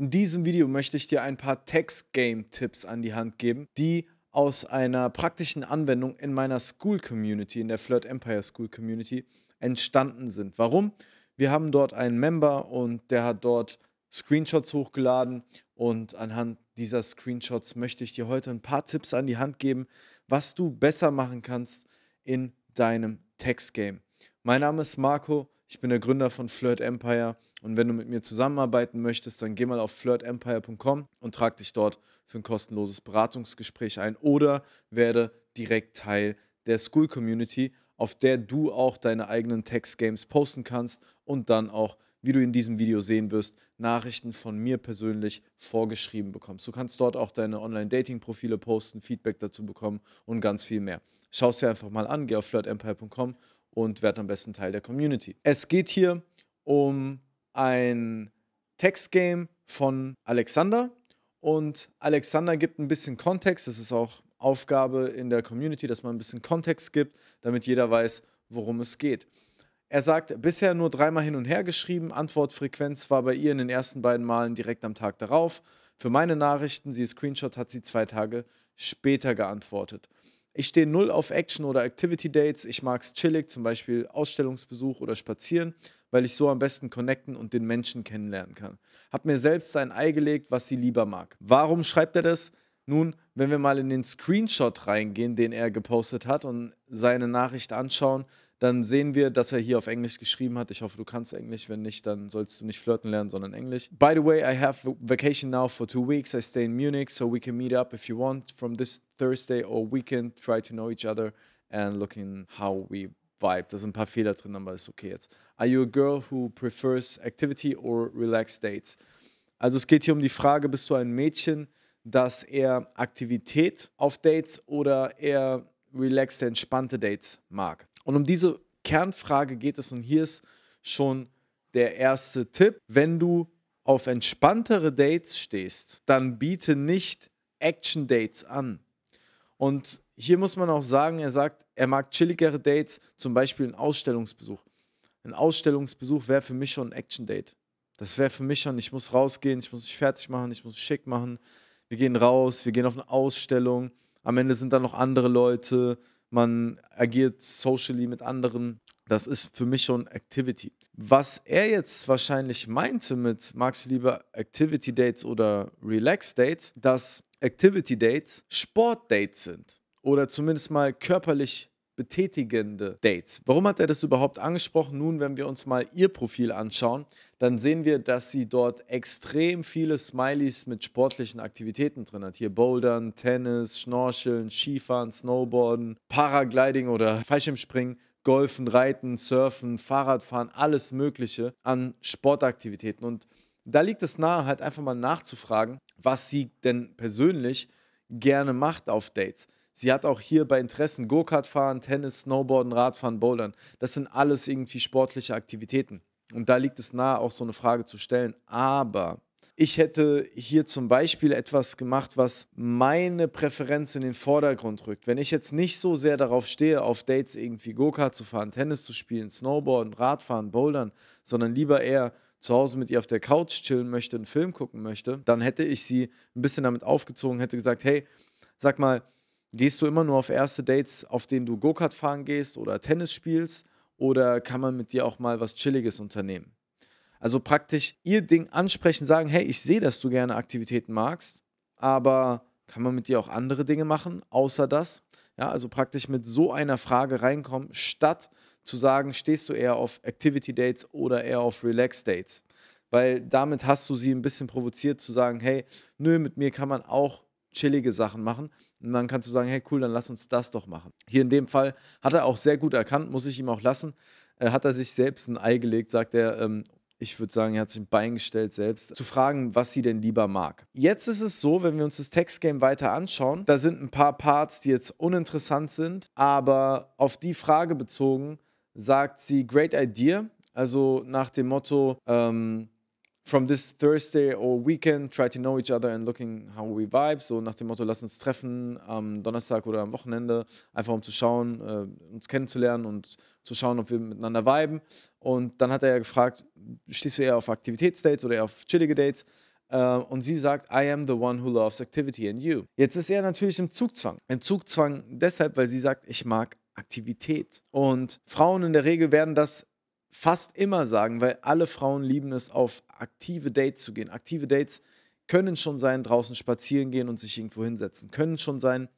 In diesem Video möchte ich dir ein paar Text-Game-Tipps an die Hand geben, die aus einer praktischen Anwendung in meiner School-Community, in der Flirt Empire School-Community, entstanden sind. Warum? Wir haben dort einen Member und der hat dort Screenshots hochgeladen und anhand dieser Screenshots möchte ich dir heute ein paar Tipps an die Hand geben, was du besser machen kannst in deinem Text-Game. Mein Name ist Marco ich bin der Gründer von Flirt Empire und wenn du mit mir zusammenarbeiten möchtest, dann geh mal auf flirtempire.com und trag dich dort für ein kostenloses Beratungsgespräch ein oder werde direkt Teil der School Community, auf der du auch deine eigenen Text-Games posten kannst und dann auch, wie du in diesem Video sehen wirst, Nachrichten von mir persönlich vorgeschrieben bekommst. Du kannst dort auch deine Online-Dating-Profile posten, Feedback dazu bekommen und ganz viel mehr. Schau es dir einfach mal an, geh auf flirtempire.com und werde am besten Teil der Community. Es geht hier um ein Textgame von Alexander und Alexander gibt ein bisschen Kontext. Das ist auch Aufgabe in der Community, dass man ein bisschen Kontext gibt, damit jeder weiß, worum es geht. Er sagt, bisher nur dreimal hin und her geschrieben. Antwortfrequenz war bei ihr in den ersten beiden Malen direkt am Tag darauf. Für meine Nachrichten, sie ist Screenshot, hat sie zwei Tage später geantwortet. Ich stehe null auf Action oder Activity Dates. Ich mag es chillig, zum Beispiel Ausstellungsbesuch oder Spazieren, weil ich so am besten connecten und den Menschen kennenlernen kann. Hab mir selbst ein Ei gelegt, was sie lieber mag. Warum schreibt er das? Nun, wenn wir mal in den Screenshot reingehen, den er gepostet hat und seine Nachricht anschauen, dann sehen wir, dass er hier auf Englisch geschrieben hat. Ich hoffe, du kannst Englisch. Wenn nicht, dann sollst du nicht flirten lernen, sondern Englisch. By the way, I have vacation now for two weeks. I stay in Munich, so we can meet up if you want from this Thursday or weekend. Try to know each other and looking how we vibe. Da sind ein paar Fehler drin, aber ist okay jetzt. Are you a girl who prefers activity or relaxed dates? Also es geht hier um die Frage, bist du ein Mädchen, das eher Aktivität auf Dates oder eher relaxed, entspannte Dates mag. Und um diese Kernfrage geht es und hier ist schon der erste Tipp. Wenn du auf entspanntere Dates stehst, dann biete nicht Action-Dates an. Und hier muss man auch sagen, er sagt, er mag chilligere Dates, zum Beispiel einen Ausstellungsbesuch. Ein Ausstellungsbesuch wäre für mich schon ein Action-Date. Das wäre für mich schon, ich muss rausgehen, ich muss mich fertig machen, ich muss mich schick machen. Wir gehen raus, wir gehen auf eine Ausstellung. Am Ende sind dann noch andere Leute man agiert socially mit anderen. Das ist für mich schon Activity. Was er jetzt wahrscheinlich meinte mit magst du lieber Activity Dates oder Relax Dates, dass Activity Dates Sport Dates sind oder zumindest mal körperlich betätigende Dates. Warum hat er das überhaupt angesprochen? Nun, wenn wir uns mal ihr Profil anschauen, dann sehen wir, dass sie dort extrem viele Smileys mit sportlichen Aktivitäten drin hat. Hier Bouldern, Tennis, Schnorcheln, Skifahren, Snowboarden, Paragliding oder Fallschirmspringen. Golfen, Reiten, Surfen, Fahrradfahren, alles Mögliche an Sportaktivitäten. Und da liegt es nahe, halt einfach mal nachzufragen, was sie denn persönlich gerne macht auf Dates. Sie hat auch hier bei Interessen Go-Kart fahren, Tennis, Snowboarden, Radfahren, Bouldern. Das sind alles irgendwie sportliche Aktivitäten. Und da liegt es nahe, auch so eine Frage zu stellen. Aber ich hätte hier zum Beispiel etwas gemacht, was meine Präferenz in den Vordergrund rückt. Wenn ich jetzt nicht so sehr darauf stehe, auf Dates irgendwie Go-Kart zu fahren, Tennis zu spielen, Snowboarden, Radfahren, Bouldern, sondern lieber eher zu Hause mit ihr auf der Couch chillen möchte, einen Film gucken möchte, dann hätte ich sie ein bisschen damit aufgezogen, hätte gesagt, hey, sag mal, Gehst du immer nur auf erste Dates, auf denen du Go-Kart fahren gehst oder Tennis spielst? Oder kann man mit dir auch mal was Chilliges unternehmen? Also praktisch ihr Ding ansprechen, sagen, hey, ich sehe, dass du gerne Aktivitäten magst, aber kann man mit dir auch andere Dinge machen, außer das? Ja, also praktisch mit so einer Frage reinkommen, statt zu sagen, stehst du eher auf Activity Dates oder eher auf Relax Dates? Weil damit hast du sie ein bisschen provoziert zu sagen, hey, nö, mit mir kann man auch chillige Sachen machen. Und dann kannst du sagen, hey cool, dann lass uns das doch machen. Hier in dem Fall hat er auch sehr gut erkannt, muss ich ihm auch lassen. Äh, hat er sich selbst ein Ei gelegt, sagt er, ähm, ich würde sagen, er hat sich ein Bein gestellt selbst, zu fragen, was sie denn lieber mag. Jetzt ist es so, wenn wir uns das Textgame weiter anschauen, da sind ein paar Parts, die jetzt uninteressant sind, aber auf die Frage bezogen sagt sie Great Idea, also nach dem Motto, ähm, from this Thursday or weekend, try to know each other and looking how we vibe. So nach dem Motto, lass uns treffen am Donnerstag oder am Wochenende, einfach um zu schauen, äh, uns kennenzulernen und zu schauen, ob wir miteinander viben. Und dann hat er ja gefragt, stehst du eher auf Aktivitätsdates oder eher auf chillige Dates? Uh, und sie sagt, I am the one who loves activity and you. Jetzt ist er natürlich im Zugzwang. Im Zugzwang deshalb, weil sie sagt, ich mag Aktivität. Und Frauen in der Regel werden das fast immer sagen, weil alle Frauen lieben es, auf aktive Dates zu gehen. Aktive Dates können schon sein, draußen spazieren gehen und sich irgendwo hinsetzen, können schon sein,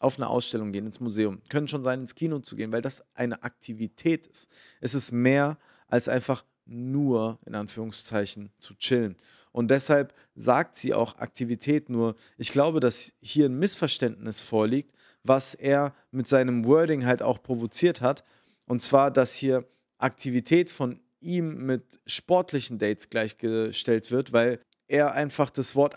auf eine Ausstellung gehen, ins Museum, können schon sein, ins Kino zu gehen, weil das eine Aktivität ist. Es ist mehr als einfach nur, in Anführungszeichen, zu chillen. Und deshalb sagt sie auch Aktivität nur. Ich glaube, dass hier ein Missverständnis vorliegt, was er mit seinem Wording halt auch provoziert hat. Und zwar, dass hier Aktivität von ihm mit sportlichen Dates gleichgestellt wird, weil er einfach das Wort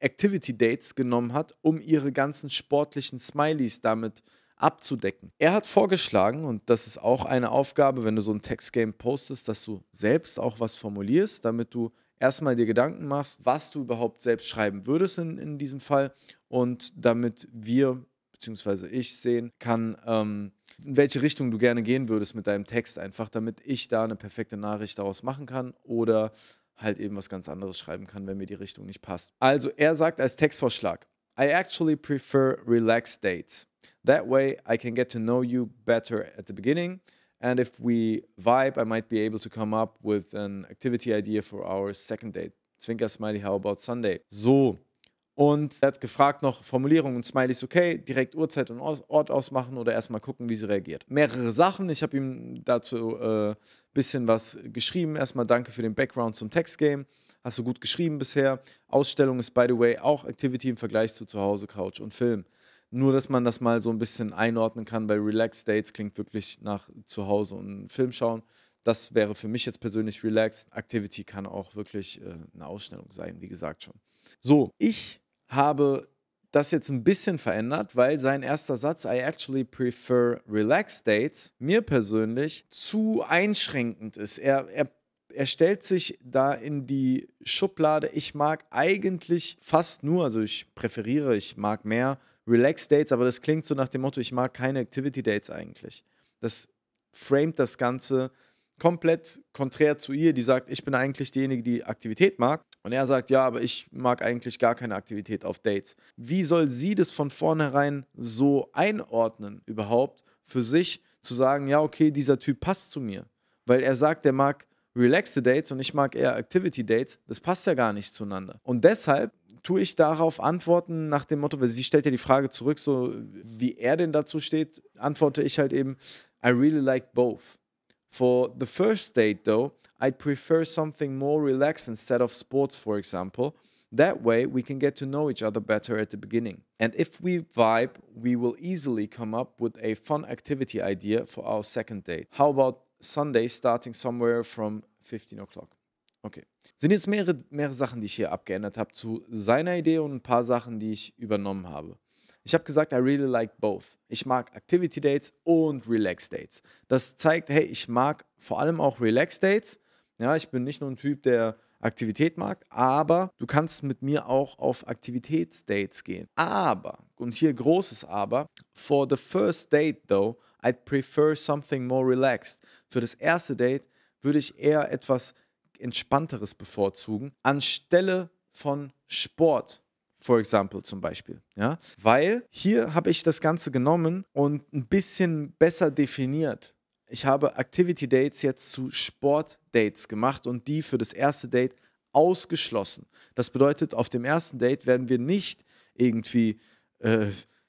Activity Dates genommen hat, um ihre ganzen sportlichen Smileys damit abzudecken. Er hat vorgeschlagen, und das ist auch eine Aufgabe, wenn du so ein Textgame postest, dass du selbst auch was formulierst, damit du erstmal dir Gedanken machst, was du überhaupt selbst schreiben würdest in, in diesem Fall und damit wir beziehungsweise ich sehen kann, ähm, in welche Richtung du gerne gehen würdest mit deinem Text einfach, damit ich da eine perfekte Nachricht daraus machen kann oder halt eben was ganz anderes schreiben kann, wenn mir die Richtung nicht passt. Also er sagt als Textvorschlag, I actually prefer relaxed dates. That way I can get to know you better at the beginning. And if we vibe, I might be able to come up with an activity idea for our second date. Zwinker Smiley, how about Sunday? So, und er hat gefragt noch Formulierungen und Smileys okay, direkt Uhrzeit und Ort ausmachen oder erstmal gucken, wie sie reagiert. Mehrere Sachen. Ich habe ihm dazu ein äh, bisschen was geschrieben. Erstmal danke für den Background zum Textgame. Hast du gut geschrieben bisher. Ausstellung ist, by the way, auch Activity im Vergleich zu Zuhause, Couch und Film. Nur, dass man das mal so ein bisschen einordnen kann, weil Relaxed Dates klingt wirklich nach Zuhause und Film schauen. Das wäre für mich jetzt persönlich Relaxed. Activity kann auch wirklich äh, eine Ausstellung sein, wie gesagt schon. So, ich habe das jetzt ein bisschen verändert, weil sein erster Satz, I actually prefer relaxed dates, mir persönlich zu einschränkend ist. Er, er, er stellt sich da in die Schublade, ich mag eigentlich fast nur, also ich präferiere, ich mag mehr relaxed dates, aber das klingt so nach dem Motto, ich mag keine Activity Dates eigentlich. Das framet das Ganze komplett konträr zu ihr, die sagt, ich bin eigentlich diejenige, die Aktivität mag. Und er sagt, ja, aber ich mag eigentlich gar keine Aktivität auf Dates. Wie soll sie das von vornherein so einordnen überhaupt für sich, zu sagen, ja, okay, dieser Typ passt zu mir? Weil er sagt, er mag relaxte Dates und ich mag eher Activity Dates. Das passt ja gar nicht zueinander. Und deshalb tue ich darauf Antworten nach dem Motto, weil sie stellt ja die Frage zurück, so wie er denn dazu steht, antworte ich halt eben, I really like both. For the first date, though, I'd prefer something more relaxed instead of sports, for example. That way, we can get to know each other better at the beginning. And if we vibe, we will easily come up with a fun activity idea for our second date. How about Sunday starting somewhere from 15 o'clock? Okay. Sind jetzt mehrere, mehrere Sachen, die ich hier abgeändert habe zu seiner Idee und ein paar Sachen, die ich übernommen habe. Ich habe gesagt, I really like both. Ich mag Activity Dates und Relax Dates. Das zeigt, hey, ich mag vor allem auch Relax Dates. Ja, ich bin nicht nur ein Typ, der Aktivität mag, aber du kannst mit mir auch auf Aktivitätsdates gehen. Aber, und hier großes Aber, for the first date though, I'd prefer something more relaxed. Für das erste Date würde ich eher etwas entspannteres bevorzugen, anstelle von Sport for example zum Beispiel. Ja? Weil hier habe ich das Ganze genommen und ein bisschen besser definiert. Ich habe Activity Dates jetzt zu Sport Dates gemacht und die für das erste Date ausgeschlossen. Das bedeutet, auf dem ersten Date werden wir nicht irgendwie äh,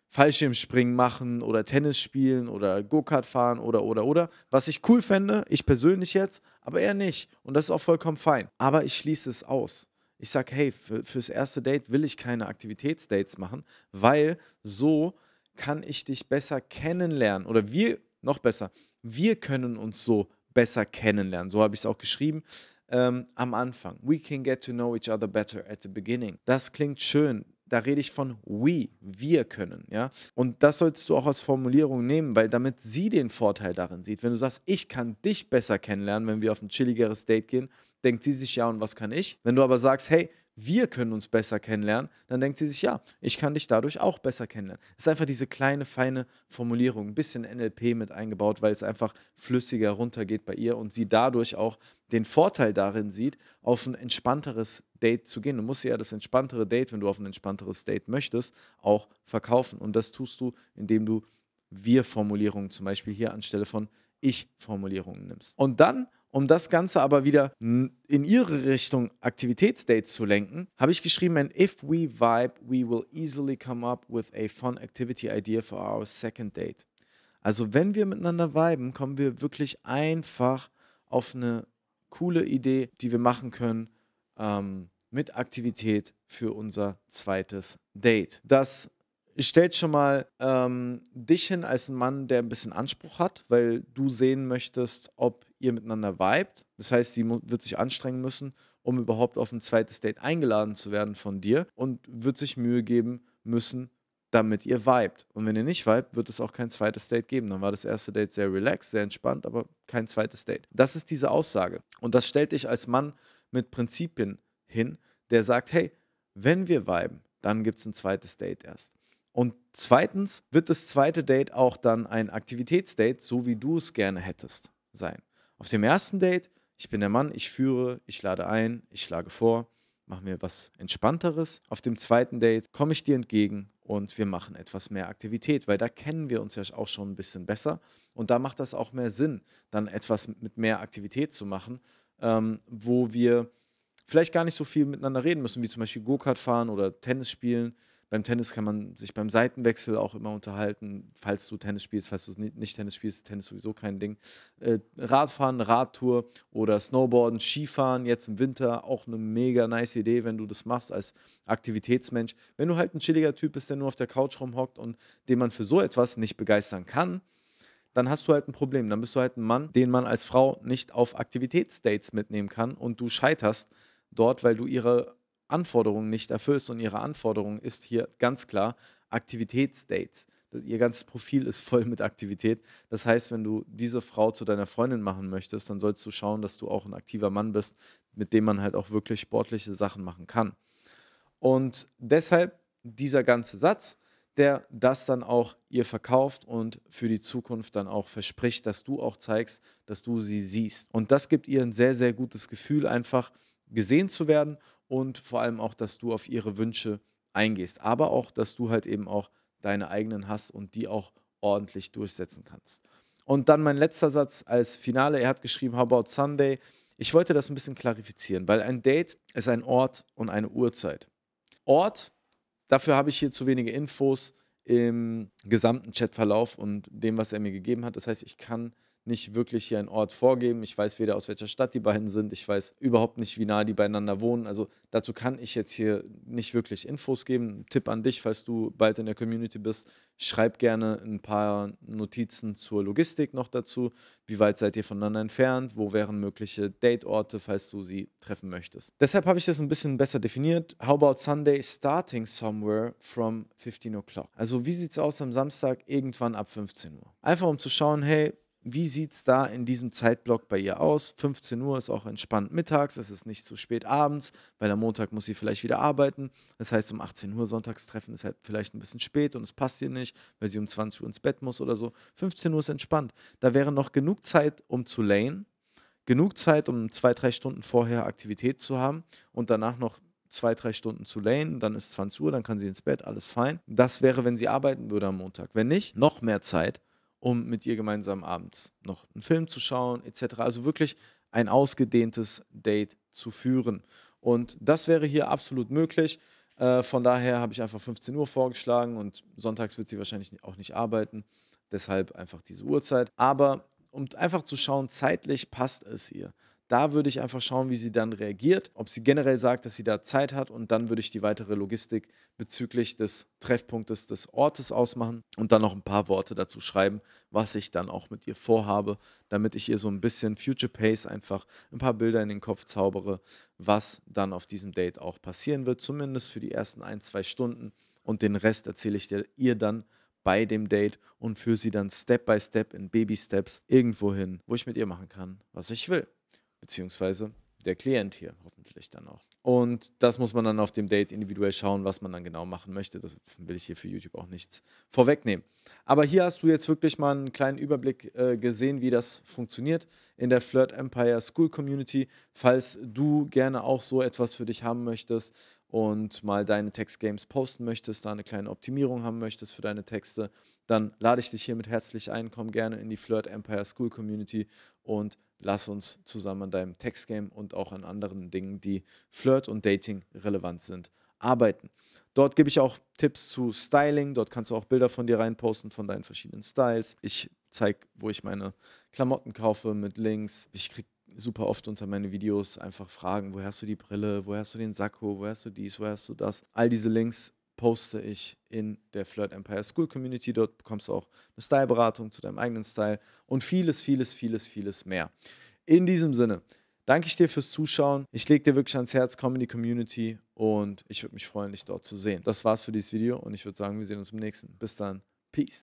Fallschirmspringen machen oder Tennis spielen oder Go-Kart fahren oder, oder, oder. Was ich cool fände, ich persönlich jetzt, aber eher nicht. Und das ist auch vollkommen fein. Aber ich schließe es aus ich sage, hey, für, fürs erste Date will ich keine Aktivitätsdates machen, weil so kann ich dich besser kennenlernen. Oder wir, noch besser, wir können uns so besser kennenlernen. So habe ich es auch geschrieben ähm, am Anfang. We can get to know each other better at the beginning. Das klingt schön. Da rede ich von we, wir können, ja. Und das solltest du auch als Formulierung nehmen, weil damit sie den Vorteil darin sieht. Wenn du sagst, ich kann dich besser kennenlernen, wenn wir auf ein chilligeres Date gehen, denkt sie sich, ja, und was kann ich? Wenn du aber sagst, hey, wir können uns besser kennenlernen, dann denkt sie sich, ja, ich kann dich dadurch auch besser kennenlernen. Es ist einfach diese kleine, feine Formulierung, ein bisschen NLP mit eingebaut, weil es einfach flüssiger runtergeht bei ihr und sie dadurch auch den Vorteil darin sieht, auf ein entspannteres Date zu gehen. Du musst ja das entspanntere Date, wenn du auf ein entspannteres Date möchtest, auch verkaufen. Und das tust du, indem du Wir-Formulierungen zum Beispiel hier anstelle von ich-Formulierungen nimmst. Und dann um das Ganze aber wieder in ihre Richtung Aktivitätsdates zu lenken, habe ich geschrieben, and if we vibe, we will easily come up with a fun activity idea for our second date. Also wenn wir miteinander viben, kommen wir wirklich einfach auf eine coole Idee, die wir machen können ähm, mit Aktivität für unser zweites Date. Das stellt schon mal ähm, dich hin als ein Mann, der ein bisschen Anspruch hat, weil du sehen möchtest, ob ihr miteinander vibet. Das heißt, sie wird sich anstrengen müssen, um überhaupt auf ein zweites Date eingeladen zu werden von dir und wird sich Mühe geben müssen, damit ihr vibet. Und wenn ihr nicht vibet, wird es auch kein zweites Date geben. Dann war das erste Date sehr relaxed, sehr entspannt, aber kein zweites Date. Das ist diese Aussage. Und das stellt dich als Mann mit Prinzipien hin, der sagt, hey, wenn wir viben, dann gibt es ein zweites Date erst. Und zweitens wird das zweite Date auch dann ein Aktivitätsdate, so wie du es gerne hättest, sein. Auf dem ersten Date, ich bin der Mann, ich führe, ich lade ein, ich schlage vor, machen wir was Entspannteres. Auf dem zweiten Date komme ich dir entgegen und wir machen etwas mehr Aktivität, weil da kennen wir uns ja auch schon ein bisschen besser und da macht das auch mehr Sinn, dann etwas mit mehr Aktivität zu machen, ähm, wo wir vielleicht gar nicht so viel miteinander reden müssen, wie zum Beispiel Go-Kart fahren oder Tennis spielen beim Tennis kann man sich beim Seitenwechsel auch immer unterhalten, falls du Tennis spielst, falls du nicht Tennis spielst, ist Tennis sowieso kein Ding. Äh, Radfahren, Radtour oder Snowboarden, Skifahren, jetzt im Winter, auch eine mega nice Idee, wenn du das machst als Aktivitätsmensch. Wenn du halt ein chilliger Typ bist, der nur auf der Couch rumhockt und den man für so etwas nicht begeistern kann, dann hast du halt ein Problem. Dann bist du halt ein Mann, den man als Frau nicht auf Aktivitätsdates mitnehmen kann und du scheiterst dort, weil du ihre Anforderungen nicht erfüllst. Und ihre Anforderung ist hier ganz klar Aktivitätsdates. Ihr ganzes Profil ist voll mit Aktivität. Das heißt, wenn du diese Frau zu deiner Freundin machen möchtest, dann sollst du schauen, dass du auch ein aktiver Mann bist, mit dem man halt auch wirklich sportliche Sachen machen kann. Und deshalb dieser ganze Satz, der das dann auch ihr verkauft und für die Zukunft dann auch verspricht, dass du auch zeigst, dass du sie siehst. Und das gibt ihr ein sehr, sehr gutes Gefühl, einfach gesehen zu werden und vor allem auch, dass du auf ihre Wünsche eingehst, aber auch, dass du halt eben auch deine eigenen hast und die auch ordentlich durchsetzen kannst. Und dann mein letzter Satz als Finale. Er hat geschrieben, How about Sunday? Ich wollte das ein bisschen klarifizieren, weil ein Date ist ein Ort und eine Uhrzeit. Ort, dafür habe ich hier zu wenige Infos im gesamten Chatverlauf und dem, was er mir gegeben hat. Das heißt, ich kann nicht wirklich hier einen Ort vorgeben. Ich weiß weder aus welcher Stadt die beiden sind, ich weiß überhaupt nicht, wie nah die beieinander wohnen. Also dazu kann ich jetzt hier nicht wirklich Infos geben. Tipp an dich, falls du bald in der Community bist, schreib gerne ein paar Notizen zur Logistik noch dazu. Wie weit seid ihr voneinander entfernt? Wo wären mögliche Dateorte, falls du sie treffen möchtest? Deshalb habe ich das ein bisschen besser definiert. How about Sunday starting somewhere from 15 o'clock? Also wie sieht es aus am Samstag irgendwann ab 15 Uhr? Einfach um zu schauen, hey, wie sieht es da in diesem Zeitblock bei ihr aus? 15 Uhr ist auch entspannt mittags, es ist nicht zu spät abends, weil am Montag muss sie vielleicht wieder arbeiten. Das heißt, um 18 Uhr Sonntagstreffen ist halt vielleicht ein bisschen spät und es passt ihr nicht, weil sie um 20 Uhr ins Bett muss oder so. 15 Uhr ist entspannt. Da wäre noch genug Zeit, um zu layen, genug Zeit, um zwei, drei Stunden vorher Aktivität zu haben und danach noch zwei, drei Stunden zu layen, dann ist 20 Uhr, dann kann sie ins Bett, alles fein. Das wäre, wenn sie arbeiten würde am Montag. Wenn nicht, noch mehr Zeit um mit ihr gemeinsam abends noch einen Film zu schauen, etc. Also wirklich ein ausgedehntes Date zu führen. Und das wäre hier absolut möglich. Äh, von daher habe ich einfach 15 Uhr vorgeschlagen und sonntags wird sie wahrscheinlich auch nicht arbeiten. Deshalb einfach diese Uhrzeit. Aber um einfach zu schauen, zeitlich passt es ihr. Da würde ich einfach schauen, wie sie dann reagiert, ob sie generell sagt, dass sie da Zeit hat und dann würde ich die weitere Logistik bezüglich des Treffpunktes des Ortes ausmachen und dann noch ein paar Worte dazu schreiben, was ich dann auch mit ihr vorhabe, damit ich ihr so ein bisschen Future Pace einfach ein paar Bilder in den Kopf zaubere, was dann auf diesem Date auch passieren wird, zumindest für die ersten ein, zwei Stunden und den Rest erzähle ich ihr dann bei dem Date und führe sie dann Step by Step in Baby Steps irgendwo hin, wo ich mit ihr machen kann, was ich will beziehungsweise der Klient hier hoffentlich dann auch. Und das muss man dann auf dem Date individuell schauen, was man dann genau machen möchte. Das will ich hier für YouTube auch nichts vorwegnehmen. Aber hier hast du jetzt wirklich mal einen kleinen Überblick äh, gesehen, wie das funktioniert in der Flirt Empire School Community. Falls du gerne auch so etwas für dich haben möchtest, und mal deine Textgames posten möchtest, da eine kleine Optimierung haben möchtest für deine Texte, dann lade ich dich hiermit herzlich ein. Komm gerne in die Flirt Empire School Community und lass uns zusammen an deinem Textgame und auch an anderen Dingen, die Flirt und Dating relevant sind, arbeiten. Dort gebe ich auch Tipps zu Styling. Dort kannst du auch Bilder von dir reinposten, von deinen verschiedenen Styles. Ich zeige, wo ich meine Klamotten kaufe mit Links. Ich kriege super oft unter meine Videos einfach fragen, woher hast du die Brille, woher hast du den Sakko, woher hast du dies, woher hast du das. All diese Links poste ich in der Flirt Empire School Community. Dort bekommst du auch eine Styleberatung zu deinem eigenen Style und vieles, vieles, vieles, vieles mehr. In diesem Sinne, danke ich dir fürs Zuschauen. Ich lege dir wirklich ans Herz, komm in die Community und ich würde mich freuen, dich dort zu sehen. Das war's für dieses Video und ich würde sagen, wir sehen uns im nächsten. Bis dann. Peace.